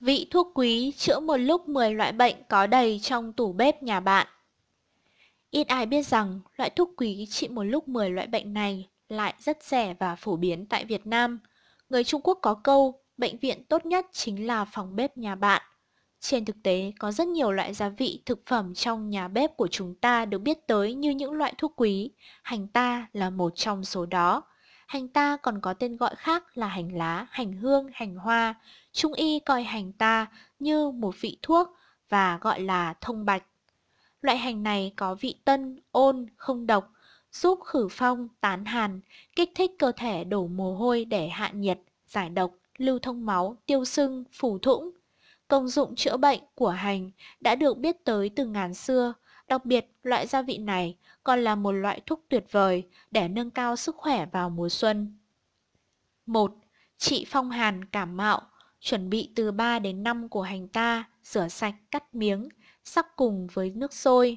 Vị thuốc quý chữa một lúc 10 loại bệnh có đầy trong tủ bếp nhà bạn. Ít ai biết rằng loại thuốc quý trị một lúc 10 loại bệnh này lại rất rẻ và phổ biến tại Việt Nam. Người Trung Quốc có câu, bệnh viện tốt nhất chính là phòng bếp nhà bạn. Trên thực tế, có rất nhiều loại gia vị thực phẩm trong nhà bếp của chúng ta được biết tới như những loại thuốc quý. Hành ta là một trong số đó. Hành ta còn có tên gọi khác là hành lá, hành hương, hành hoa. Trung y coi hành ta như một vị thuốc và gọi là thông bạch. Loại hành này có vị tân, ôn, không độc, giúp khử phong, tán hàn, kích thích cơ thể đổ mồ hôi để hạ nhiệt, giải độc, lưu thông máu, tiêu sưng, phủ thũng. Công dụng chữa bệnh của hành đã được biết tới từ ngàn xưa, đặc biệt loại gia vị này còn là một loại thuốc tuyệt vời để nâng cao sức khỏe vào mùa xuân. 1. Trị phong hàn cảm mạo chuẩn bị từ 3 đến 5 củ hành ta, rửa sạch cắt miếng, sắc cùng với nước sôi.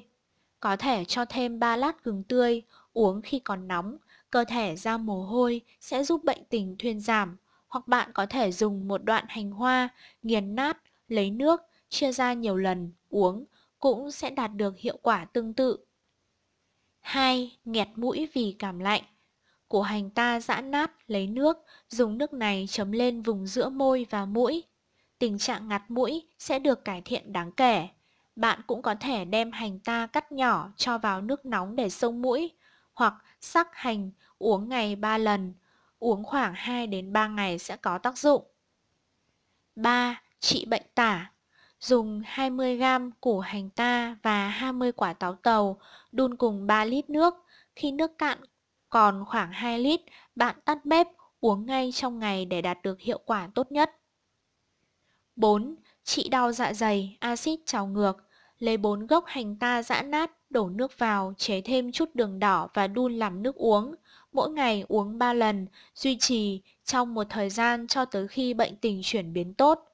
Có thể cho thêm 3 lát gừng tươi, uống khi còn nóng, cơ thể ra mồ hôi sẽ giúp bệnh tình thuyên giảm. Hoặc bạn có thể dùng một đoạn hành hoa, nghiền nát, lấy nước, chia ra nhiều lần, uống, cũng sẽ đạt được hiệu quả tương tự. 2. Nghẹt mũi vì cảm lạnh của hành ta giã nát lấy nước, dùng nước này chấm lên vùng giữa môi và mũi. Tình trạng ngạt mũi sẽ được cải thiện đáng kể. Bạn cũng có thể đem hành ta cắt nhỏ cho vào nước nóng để sông mũi, hoặc sắc hành uống ngày 3 lần, uống khoảng 2 đến 3 ngày sẽ có tác dụng. 3. Trị bệnh tả Dùng 20g củ hành ta và 20 quả táo tàu đun cùng 3 lít nước. Khi nước cạn còn khoảng 2 lít, bạn tắt bếp, uống ngay trong ngày để đạt được hiệu quả tốt nhất. 4. Trị đau dạ dày, axit trào ngược. Lấy 4 gốc hành ta giã nát, đổ nước vào, chế thêm chút đường đỏ và đun làm nước uống. Mỗi ngày uống 3 lần, duy trì trong một thời gian cho tới khi bệnh tình chuyển biến tốt.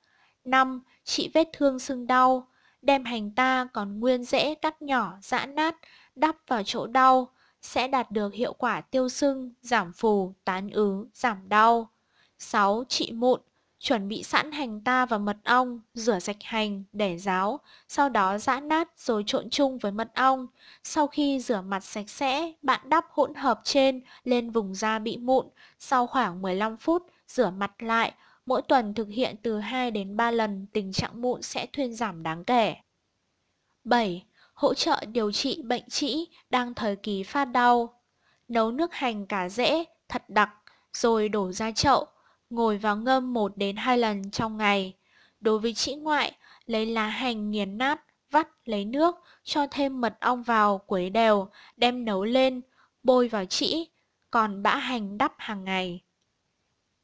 5. Trị vết thương sưng đau. Đem hành ta còn nguyên rễ cắt nhỏ, giã nát, đắp vào chỗ đau sẽ đạt được hiệu quả tiêu sưng, giảm phù, tán ứ, giảm đau. 6. Trị mụn Chuẩn bị sẵn hành ta và mật ong, rửa sạch hành, để ráo, sau đó giã nát rồi trộn chung với mật ong. Sau khi rửa mặt sạch sẽ, bạn đắp hỗn hợp trên lên vùng da bị mụn, sau khoảng 15 phút rửa mặt lại, mỗi tuần thực hiện từ 2 đến 3 lần tình trạng mụn sẽ thuyên giảm đáng kể. 7 hỗ trợ điều trị bệnh trĩ đang thời kỳ phát đau. Nấu nước hành cả rễ, thật đặc, rồi đổ ra chậu, ngồi vào ngâm 1 đến 2 lần trong ngày. Đối với trĩ ngoại, lấy lá hành nghiền nát, vắt lấy nước, cho thêm mật ong vào quấy đều, đem nấu lên, bôi vào trĩ, còn bã hành đắp hàng ngày.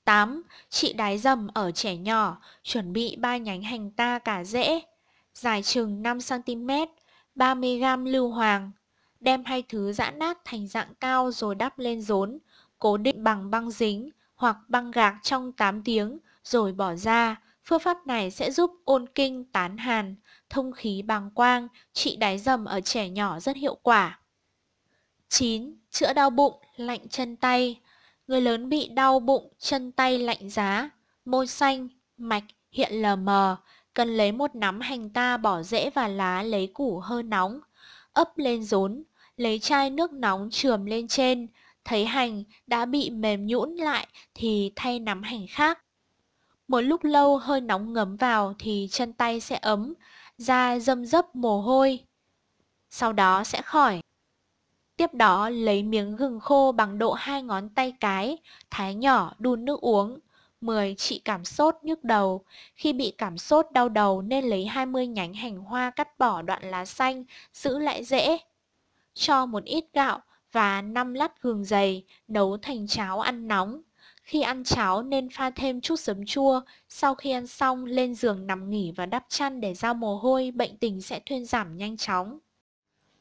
8. Trị đái dầm ở trẻ nhỏ, chuẩn bị 3 nhánh hành ta cả rễ, dài chừng 5cm, 30g lưu hoàng. Đem hai thứ giã nát thành dạng cao rồi đắp lên rốn, cố định bằng băng dính hoặc băng gạc trong 8 tiếng rồi bỏ ra. Phương pháp này sẽ giúp ôn kinh tán hàn, thông khí bằng quang, trị đái dầm ở trẻ nhỏ rất hiệu quả. 9. Chữa đau bụng, lạnh chân tay Người lớn bị đau bụng, chân tay lạnh giá, môi xanh, mạch hiện lờ mờ, Cần lấy một nắm hành ta bỏ rễ và lá lấy củ hơi nóng, ấp lên rốn, lấy chai nước nóng trườm lên trên, thấy hành đã bị mềm nhũn lại thì thay nắm hành khác. Một lúc lâu hơi nóng ngấm vào thì chân tay sẽ ấm, da dâm dấp mồ hôi. Sau đó sẽ khỏi. Tiếp đó lấy miếng gừng khô bằng độ hai ngón tay cái, thái nhỏ đun nước uống. 10. Trị cảm sốt nhức đầu. Khi bị cảm sốt đau đầu nên lấy 20 nhánh hành hoa cắt bỏ đoạn lá xanh, giữ lại dễ Cho một ít gạo và 5 lát gừng dày, nấu thành cháo ăn nóng. Khi ăn cháo nên pha thêm chút sấm chua, sau khi ăn xong lên giường nằm nghỉ và đắp chăn để ra mồ hôi, bệnh tình sẽ thuyên giảm nhanh chóng.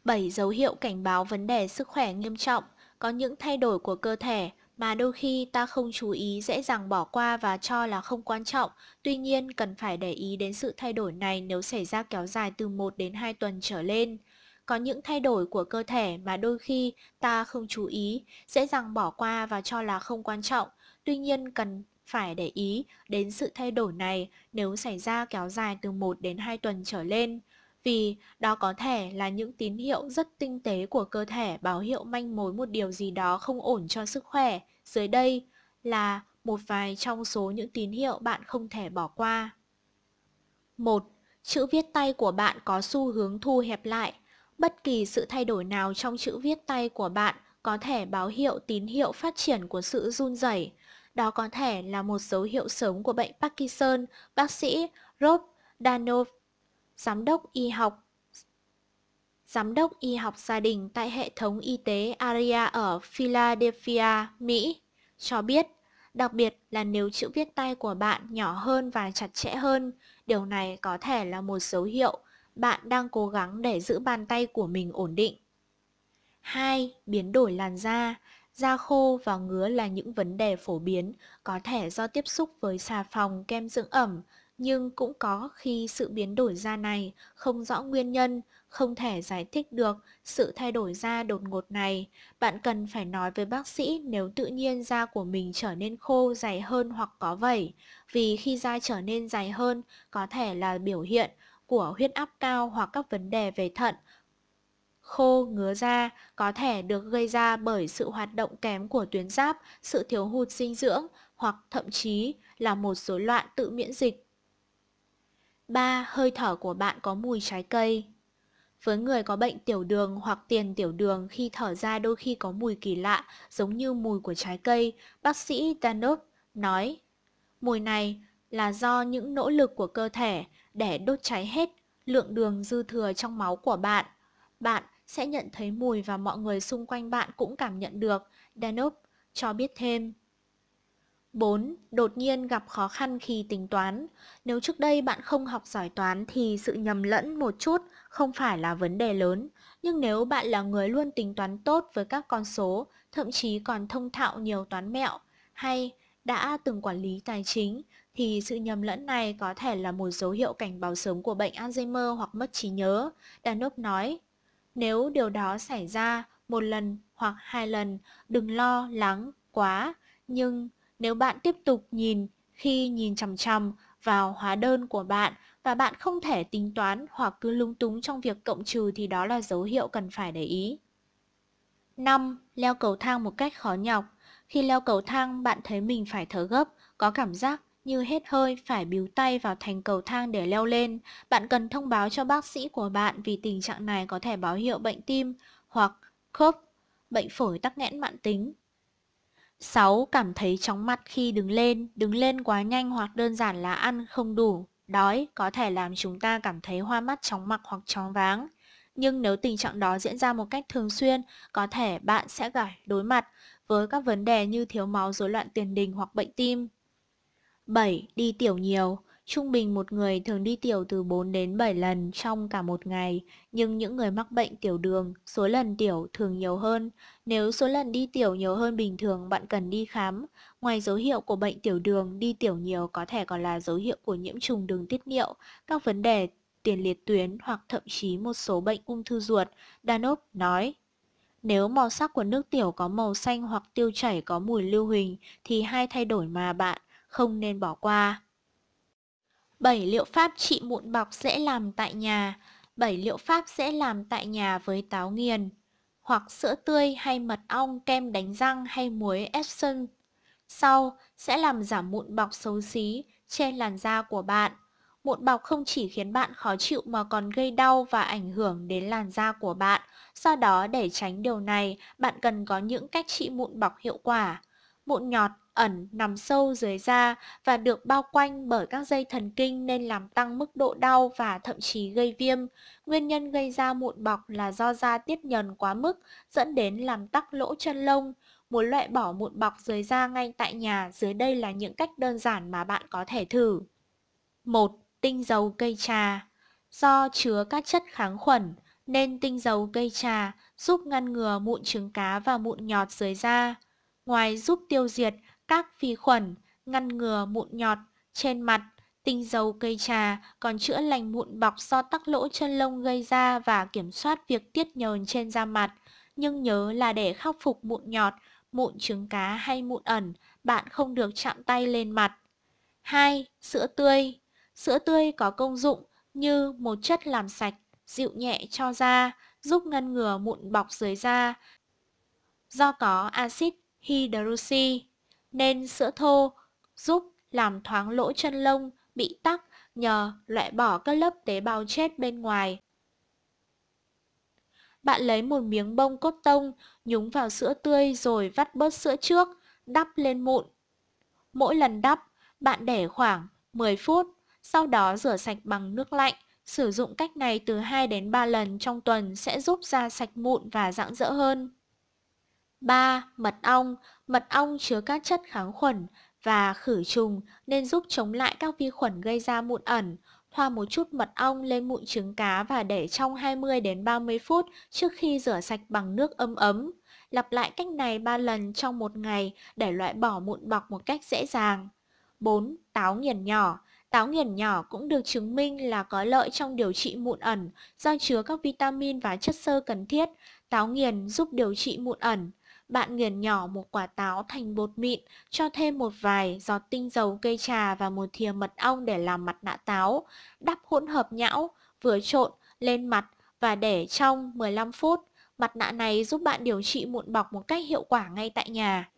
7. Dấu hiệu cảnh báo vấn đề sức khỏe nghiêm trọng, có những thay đổi của cơ thể, mà đôi khi ta không chú ý dễ dàng bỏ qua và cho là không quan trọng. Tuy nhiên, cần phải để ý đến sự thay đổi này nếu xảy ra kéo dài từ 1 đến 2 tuần trở lên. Có những thay đổi của cơ thể mà đôi khi ta không chú ý, dễ dàng bỏ qua và cho là không quan trọng. Tuy nhiên, cần phải để ý đến sự thay đổi này nếu xảy ra kéo dài từ 1 đến 2 tuần trở lên vì đó có thể là những tín hiệu rất tinh tế của cơ thể báo hiệu manh mối một điều gì đó không ổn cho sức khỏe. Dưới đây là một vài trong số những tín hiệu bạn không thể bỏ qua. 1. Chữ viết tay của bạn có xu hướng thu hẹp lại. Bất kỳ sự thay đổi nào trong chữ viết tay của bạn có thể báo hiệu tín hiệu phát triển của sự run rẩy. Đó có thể là một dấu hiệu sớm của bệnh Parkinson, bác sĩ Rob Danov Giám đốc y học Giám đốc y học gia đình tại hệ thống y tế ARIA ở Philadelphia, Mỹ, cho biết đặc biệt là nếu chữ viết tay của bạn nhỏ hơn và chặt chẽ hơn, điều này có thể là một dấu hiệu bạn đang cố gắng để giữ bàn tay của mình ổn định. 2. Biến đổi làn da Da khô và ngứa là những vấn đề phổ biến, có thể do tiếp xúc với xà phòng, kem dưỡng ẩm, nhưng cũng có khi sự biến đổi da này không rõ nguyên nhân, không thể giải thích được sự thay đổi da đột ngột này. Bạn cần phải nói với bác sĩ nếu tự nhiên da của mình trở nên khô, dày hơn hoặc có vẩy, vì khi da trở nên dày hơn có thể là biểu hiện của huyết áp cao hoặc các vấn đề về thận, khô, ngứa da có thể được gây ra bởi sự hoạt động kém của tuyến giáp, sự thiếu hụt dinh dưỡng hoặc thậm chí là một rối loạn tự miễn dịch 3. Hơi thở của bạn có mùi trái cây Với người có bệnh tiểu đường hoặc tiền tiểu đường khi thở ra đôi khi có mùi kỳ lạ, giống như mùi của trái cây, bác sĩ Danup nói. Mùi này là do những nỗ lực của cơ thể để đốt cháy hết lượng đường dư thừa trong máu của bạn. Bạn sẽ nhận thấy mùi và mọi người xung quanh bạn cũng cảm nhận được, Danup cho biết thêm. 4. Đột nhiên gặp khó khăn khi tính toán. Nếu trước đây bạn không học giỏi toán thì sự nhầm lẫn một chút không phải là vấn đề lớn. Nhưng nếu bạn là người luôn tính toán tốt với các con số, thậm chí còn thông thạo nhiều toán mẹo, hay đã từng quản lý tài chính, thì sự nhầm lẫn này có thể là một dấu hiệu cảnh báo sớm của bệnh Alzheimer hoặc mất trí nhớ. Danop nói, nếu điều đó xảy ra một lần hoặc hai lần, đừng lo lắng quá, nhưng nếu bạn tiếp tục nhìn khi nhìn chằm chằm vào hóa đơn của bạn và bạn không thể tính toán hoặc cứ lung túng trong việc cộng trừ thì đó là dấu hiệu cần phải để ý. 5. Leo cầu thang một cách khó nhọc. Khi leo cầu thang, bạn thấy mình phải thở gấp, có cảm giác như hết hơi phải biếu tay vào thành cầu thang để leo lên. Bạn cần thông báo cho bác sĩ của bạn vì tình trạng này có thể báo hiệu bệnh tim hoặc khớp, bệnh phổi tắc nghẽn mạng tính. 6. Cảm thấy chóng mặt khi đứng lên. Đứng lên quá nhanh hoặc đơn giản là ăn không đủ, đói có thể làm chúng ta cảm thấy hoa mắt chóng mặt hoặc chóng váng. Nhưng nếu tình trạng đó diễn ra một cách thường xuyên, có thể bạn sẽ phải đối mặt với các vấn đề như thiếu máu, rối loạn tiền đình hoặc bệnh tim. 7. Đi tiểu nhiều Trung bình một người thường đi tiểu từ 4 đến 7 lần trong cả một ngày, nhưng những người mắc bệnh tiểu đường, số lần tiểu thường nhiều hơn. Nếu số lần đi tiểu nhiều hơn bình thường, bạn cần đi khám. Ngoài dấu hiệu của bệnh tiểu đường, đi tiểu nhiều có thể còn là dấu hiệu của nhiễm trùng đường tiết niệu, các vấn đề tiền liệt tuyến hoặc thậm chí một số bệnh ung thư ruột, Danop nói. Nếu màu sắc của nước tiểu có màu xanh hoặc tiêu chảy có mùi lưu huỳnh thì hai thay đổi mà bạn không nên bỏ qua. 7 liệu pháp trị mụn bọc dễ làm tại nhà 7 liệu pháp dễ làm tại nhà với táo nghiền hoặc sữa tươi hay mật ong, kem đánh răng hay muối Epsom. Sau, sẽ làm giảm mụn bọc xấu xí trên làn da của bạn. Mụn bọc không chỉ khiến bạn khó chịu mà còn gây đau và ảnh hưởng đến làn da của bạn. Do đó, để tránh điều này, bạn cần có những cách trị mụn bọc hiệu quả. Mụn nhọt ẩn nằm sâu dưới da và được bao quanh bởi các dây thần kinh nên làm tăng mức độ đau và thậm chí gây viêm. Nguyên nhân gây ra mụn bọc là do da tiết nhờn quá mức dẫn đến làm tắc lỗ chân lông. Muốn loại bỏ mụn bọc dưới da ngay tại nhà, dưới đây là những cách đơn giản mà bạn có thể thử. 1. Tinh dầu cây trà Do chứa các chất kháng khuẩn, nên tinh dầu cây trà giúp ngăn ngừa mụn trứng cá và mụn nhọt dưới da. Ngoài giúp tiêu diệt, các vi khuẩn, ngăn ngừa mụn nhọt trên mặt. Tinh dầu cây trà còn chữa lành mụn bọc do tắc lỗ chân lông gây ra và kiểm soát việc tiết nhờn trên da mặt. Nhưng nhớ là để khắc phục mụn nhọt, mụn trứng cá hay mụn ẩn, bạn không được chạm tay lên mặt. 2. Sữa tươi Sữa tươi có công dụng như một chất làm sạch, dịu nhẹ cho da, giúp ngăn ngừa mụn bọc dưới da. Do có axit hydroxy nên sữa thô giúp làm thoáng lỗ chân lông bị tắc nhờ loại bỏ các lớp tế bào chết bên ngoài. Bạn lấy một miếng bông cốt tông, nhúng vào sữa tươi rồi vắt bớt sữa trước, đắp lên mụn. Mỗi lần đắp, bạn để khoảng 10 phút, sau đó rửa sạch bằng nước lạnh. Sử dụng cách này từ 2 đến 3 lần trong tuần sẽ giúp da sạch mụn và rạng rỡ hơn. 3. Mật ong Mật ong chứa các chất kháng khuẩn và khử trùng nên giúp chống lại các vi khuẩn gây ra mụn ẩn. Thoa một chút mật ong lên mụn trứng cá và để trong 20 đến 30 phút trước khi rửa sạch bằng nước ấm ấm. Lặp lại cách này 3 lần trong một ngày để loại bỏ mụn bọc một cách dễ dàng. 4. Táo nghiền nhỏ Táo nghiền nhỏ cũng được chứng minh là có lợi trong điều trị mụn ẩn do chứa các vitamin và chất xơ cần thiết. Táo nghiền giúp điều trị mụn ẩn. Bạn nghiền nhỏ một quả táo thành bột mịn, cho thêm một vài giọt tinh dầu cây trà và một thìa mật ong để làm mặt nạ táo. Đắp hỗn hợp nhão, vừa trộn, lên mặt và để trong 15 phút. Mặt nạ này giúp bạn điều trị mụn bọc một cách hiệu quả ngay tại nhà.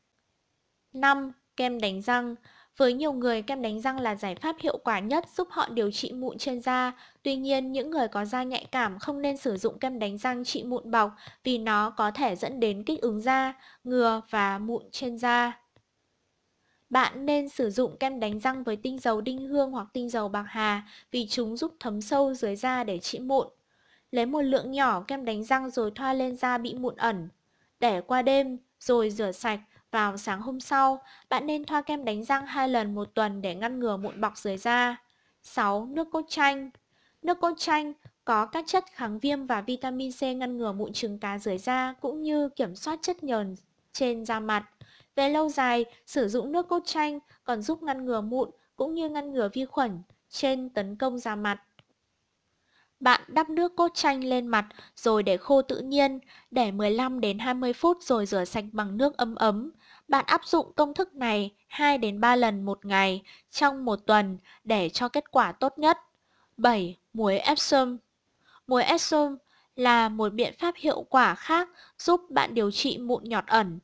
5. Kem đánh răng với nhiều người, kem đánh răng là giải pháp hiệu quả nhất giúp họ điều trị mụn trên da. Tuy nhiên, những người có da nhạy cảm không nên sử dụng kem đánh răng trị mụn bọc vì nó có thể dẫn đến kích ứng da, ngừa và mụn trên da. Bạn nên sử dụng kem đánh răng với tinh dầu đinh hương hoặc tinh dầu bạc hà vì chúng giúp thấm sâu dưới da để trị mụn. Lấy một lượng nhỏ kem đánh răng rồi thoa lên da bị mụn ẩn. Để qua đêm, rồi rửa sạch vào sáng hôm sau, bạn nên thoa kem đánh răng 2 lần một tuần để ngăn ngừa mụn bọc dưới da. 6. Nước cốt chanh Nước cốt chanh có các chất kháng viêm và vitamin C ngăn ngừa mụn trứng cá dưới da cũng như kiểm soát chất nhờn trên da mặt. Về lâu dài, sử dụng nước cốt chanh còn giúp ngăn ngừa mụn cũng như ngăn ngừa vi khuẩn trên tấn công da mặt. Bạn đắp nước cốt chanh lên mặt rồi để khô tự nhiên, để 15 đến 20 phút rồi rửa sạch bằng nước ấm ấm. Bạn áp dụng công thức này 2 đến 3 lần một ngày trong một tuần để cho kết quả tốt nhất. 7. Muối Epsom Muối Epsom là một biện pháp hiệu quả khác giúp bạn điều trị mụn nhọt ẩn.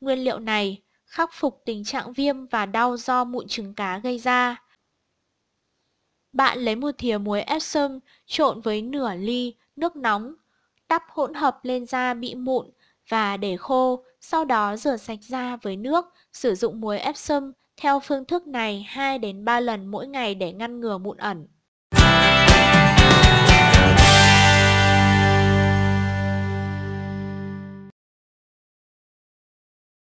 Nguyên liệu này khắc phục tình trạng viêm và đau do mụn trứng cá gây ra. Bạn lấy một thìa muối Epsom trộn với nửa ly nước nóng, đắp hỗn hợp lên da bị mụn và để khô, sau đó rửa sạch da với nước, sử dụng muối ép sâm theo phương thức này 2 đến 3 lần mỗi ngày để ngăn ngừa mụn ẩn.